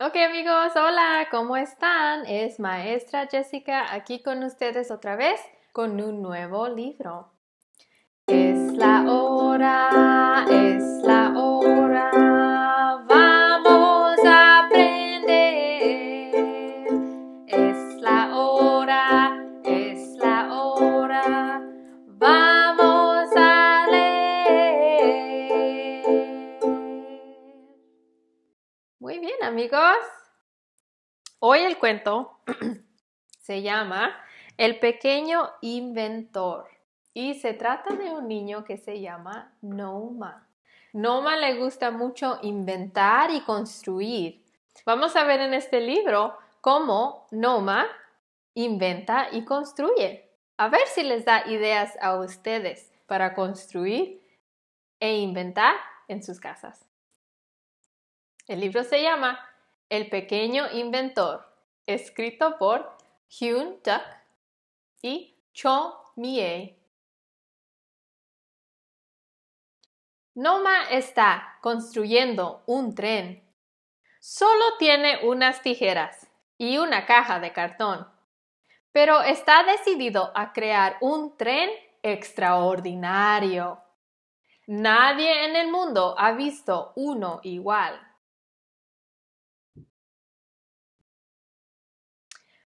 Ok amigos, hola, ¿cómo están? Es maestra Jessica aquí con ustedes otra vez con un nuevo libro. Es la hora, es Hoy el cuento se llama El pequeño inventor y se trata de un niño que se llama Noma. Noma le gusta mucho inventar y construir. Vamos a ver en este libro cómo Noma inventa y construye. A ver si les da ideas a ustedes para construir e inventar en sus casas. El libro se llama el pequeño inventor, escrito por Hyun Duck y Cho Mie. Noma está construyendo un tren. Solo tiene unas tijeras y una caja de cartón, pero está decidido a crear un tren extraordinario. Nadie en el mundo ha visto uno igual.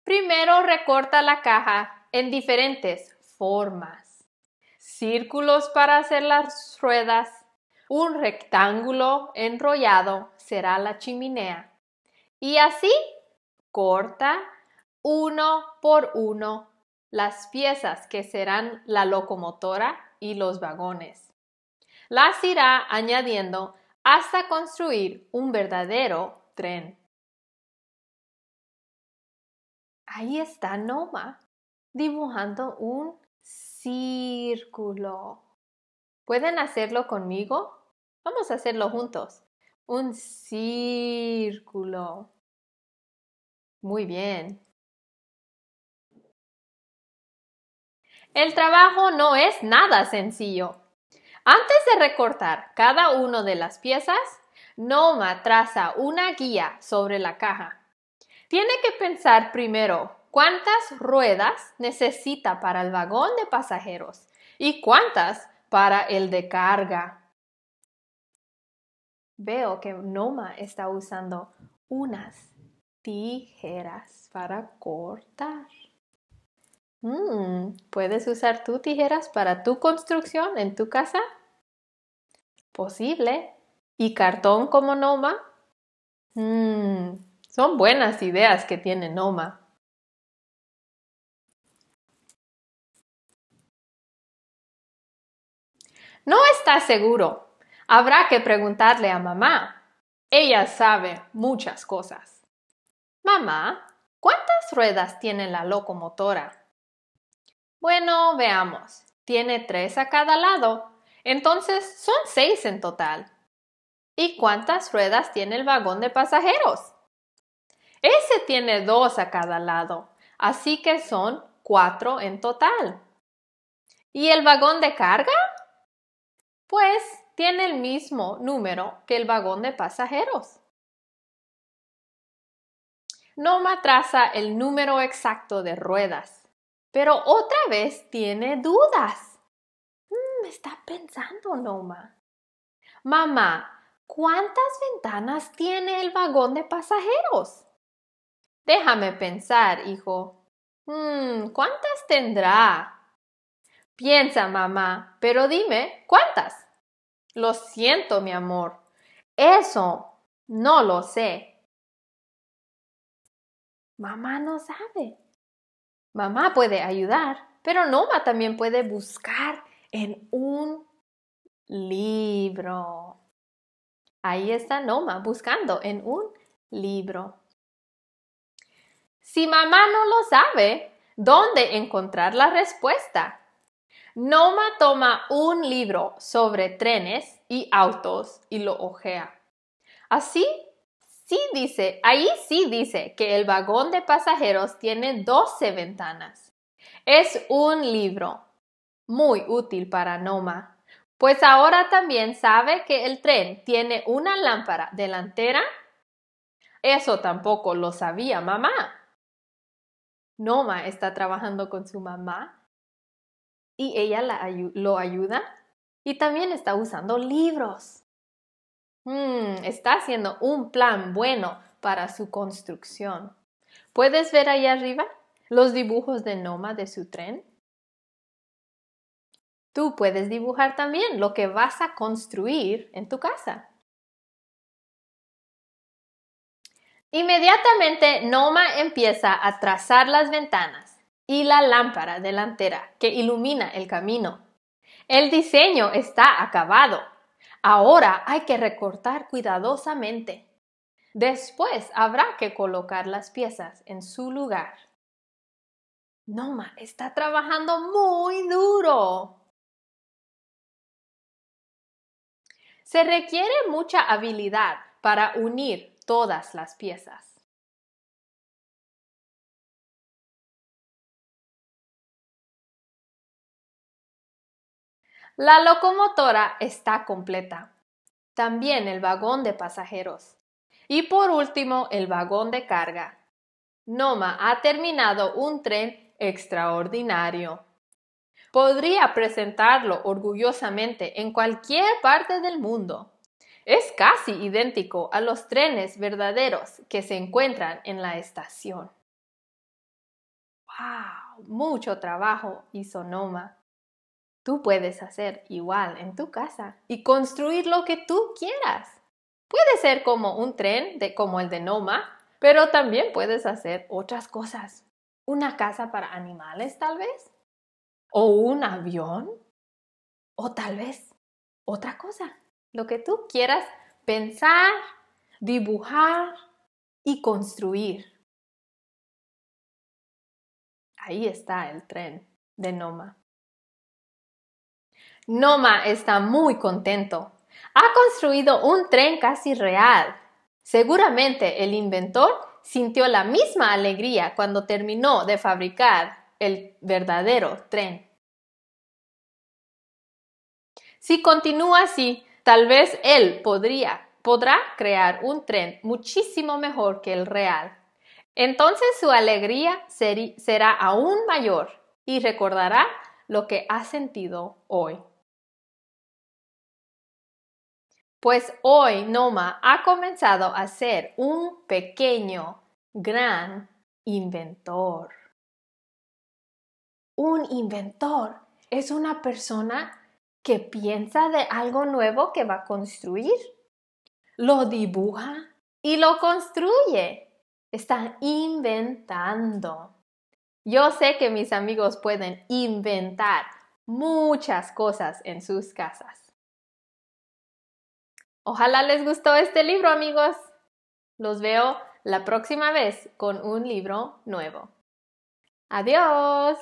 Primero recorta la caja en diferentes formas. Círculos para hacer las ruedas. Un rectángulo enrollado será la chimenea. Y así corta uno por uno las piezas que serán la locomotora y los vagones. Las irá añadiendo hasta construir un verdadero tren. ahí está Noma dibujando un círculo. ¿Pueden hacerlo conmigo? Vamos a hacerlo juntos. Un círculo. Muy bien. El trabajo no es nada sencillo. Antes de recortar cada una de las piezas, Noma traza una guía sobre la caja. Tiene que pensar primero cuántas ruedas necesita para el vagón de pasajeros y cuántas para el de carga. Veo que Noma está usando unas tijeras para cortar. Mm, ¿Puedes usar tus tijeras para tu construcción en tu casa? Posible. ¿Y cartón como Noma? Mm, son buenas ideas que tiene Noma. No está seguro. Habrá que preguntarle a mamá. Ella sabe muchas cosas. Mamá, ¿cuántas ruedas tiene la locomotora? Bueno, veamos. Tiene tres a cada lado. Entonces son seis en total. ¿Y cuántas ruedas tiene el vagón de pasajeros? Ese tiene dos a cada lado, así que son cuatro en total. ¿Y el vagón de carga? Pues tiene el mismo número que el vagón de pasajeros. Noma traza el número exacto de ruedas, pero otra vez tiene dudas. Mm, me está pensando Noma. Mamá, ¿cuántas ventanas tiene el vagón de pasajeros? Déjame pensar, hijo. Mm, ¿cuántas tendrá? Piensa, mamá, pero dime, ¿cuántas? Lo siento, mi amor. Eso no lo sé. Mamá no sabe. Mamá puede ayudar, pero Noma también puede buscar en un libro. Ahí está Noma buscando en un libro. Si mamá no lo sabe, ¿dónde encontrar la respuesta? Noma toma un libro sobre trenes y autos y lo ojea. Así sí dice, ahí sí dice que el vagón de pasajeros tiene 12 ventanas. Es un libro muy útil para Noma, pues ahora también sabe que el tren tiene una lámpara delantera. Eso tampoco lo sabía mamá. Noma está trabajando con su mamá y ella lo ayuda y también está usando libros. Mm, está haciendo un plan bueno para su construcción. ¿Puedes ver ahí arriba los dibujos de Noma de su tren? Tú puedes dibujar también lo que vas a construir en tu casa. Inmediatamente Noma empieza a trazar las ventanas y la lámpara delantera que ilumina el camino. El diseño está acabado. Ahora hay que recortar cuidadosamente. Después habrá que colocar las piezas en su lugar. Noma está trabajando muy duro. Se requiere mucha habilidad para unir todas las piezas. La locomotora está completa. También el vagón de pasajeros. Y por último, el vagón de carga. Noma ha terminado un tren extraordinario. Podría presentarlo orgullosamente en cualquier parte del mundo. Es casi idéntico a los trenes verdaderos que se encuentran en la estación. ¡Wow! Mucho trabajo hizo Noma. Tú puedes hacer igual en tu casa y construir lo que tú quieras. Puede ser como un tren de, como el de Noma, pero también puedes hacer otras cosas. Una casa para animales tal vez. O un avión. O tal vez otra cosa lo que tú quieras pensar, dibujar y construir. Ahí está el tren de Noma. Noma está muy contento. Ha construido un tren casi real. Seguramente el inventor sintió la misma alegría cuando terminó de fabricar el verdadero tren. Si continúa así, Tal vez él podría, podrá crear un tren muchísimo mejor que el real. Entonces su alegría será aún mayor y recordará lo que ha sentido hoy. Pues hoy Noma ha comenzado a ser un pequeño, gran inventor. Un inventor es una persona que piensa de algo nuevo que va a construir. Lo dibuja y lo construye. Está inventando. Yo sé que mis amigos pueden inventar muchas cosas en sus casas. Ojalá les gustó este libro, amigos. Los veo la próxima vez con un libro nuevo. Adiós.